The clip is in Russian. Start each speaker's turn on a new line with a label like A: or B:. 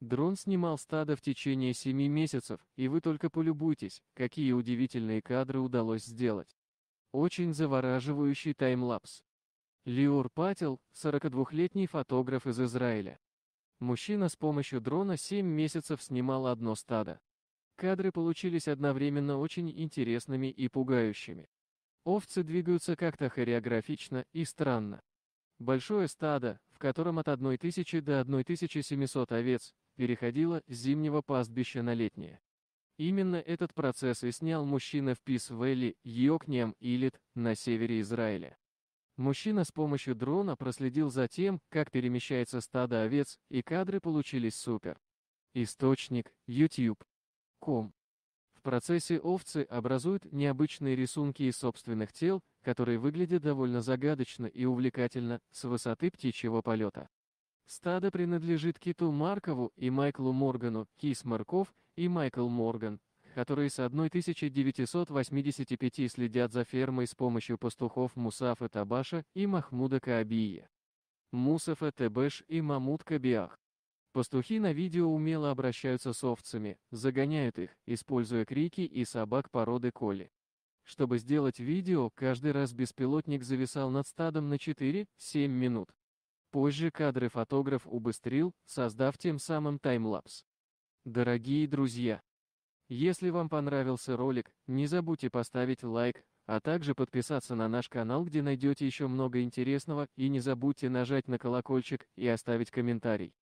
A: Дрон снимал стадо в течение 7 месяцев, и вы только полюбуйтесь, какие удивительные кадры удалось сделать. Очень завораживающий таймлапс. Лиур Пател, 42-летний фотограф из Израиля. Мужчина с помощью дрона 7 месяцев снимал одно стадо. Кадры получились одновременно очень интересными и пугающими. Овцы двигаются как-то хореографично и странно. Большое стадо, в котором от 1000 до 1700 овец переходило с зимнего пастбища на летнее. Именно этот процесс и снял мужчина в Пис-Вэлли, Йокнем, Илит, на севере Израиля. Мужчина с помощью дрона проследил за тем, как перемещается стадо овец, и кадры получились супер. Источник – youtube.com. В процессе овцы образуют необычные рисунки из собственных тел, которые выглядят довольно загадочно и увлекательно с высоты птичьего полета. Стадо принадлежит Киту Маркову и Майклу Моргану, Кис Марков и Майкл Морган, которые с 1985 следят за фермой с помощью пастухов Мусафа Табаша и Махмуда Каабия. Мусафа Тебеш и Мамут Кабиах. Пастухи на видео умело обращаются с овцами, загоняют их, используя крики и собак породы Коли. Чтобы сделать видео, каждый раз беспилотник зависал над стадом на 4-7 минут. Позже кадры фотограф убыстрил, создав тем самым таймлапс. Дорогие друзья! Если вам понравился ролик, не забудьте поставить лайк, а также подписаться на наш канал, где найдете еще много интересного, и не забудьте нажать на колокольчик и оставить комментарий.